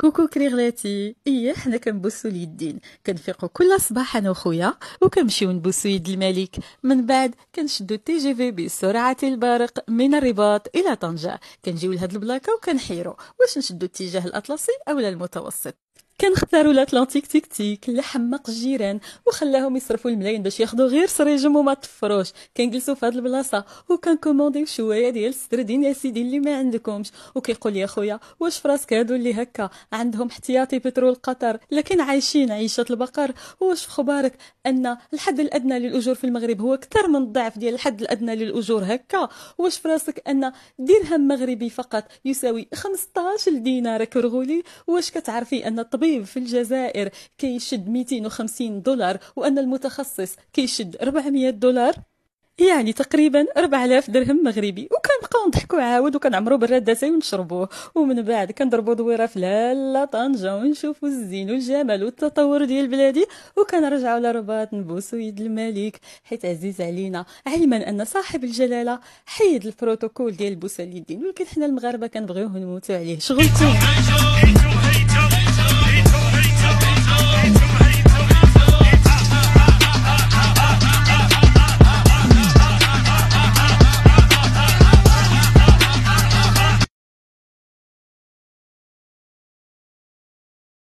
كوكو كريغلاتي ايه حنا كنبوسو اليدين كنفيقو كل صباح انا وخويا وكنمشيو نبوسو يد الملك من بعد كنشدو التي جي في بسرعه البرق من الرباط الى طنجه كنجيو لهاد البلاكه وكنحيرو واش نشدو اتجاه الاطلسي اولا المتوسط كنختاروا الاتلانتيك اللي حمق الجيران وخلاهم يصرفوا الملايين باش ياخذوا غير سريجم وما طفروش كنجلسوا في هاد البلاصه وكنكومونديو شويه ديال السردين يا سيدي اللي ما عندكمش وكيقول يا خويا واش فراسك هادو اللي هكا عندهم احتياطي بترول قطر لكن عايشين عيشه البقر واش في خبارك ان الحد الادنى للاجور في المغرب هو اكثر من الضعف ديال الحد الادنى للاجور هكا واش فراسك ان درهم مغربي فقط يساوي 15 دينار كرغولي واش كتعرفي ان الطبيب في الجزائر كيشد 250 دولار وأن المتخصص كيشد 400 دولار يعني تقريبا 4000 درهم مغربي وكنبقاو نضحكوا عاود وكنعمروا بالرداسي ونشربوه ومن بعد كنضربوا دويره في لالا طنجه ونشوفوا الزين والجمال والتطور ديال بلادي وكنرجعوا لرباط نبوسوا يد الملك حيت عزيز علينا علما ان صاحب الجلاله حيد البروتوكول ديال بوسه اليدين ولكن حنا المغاربه كنبغيوه نموتوا عليه شغلتو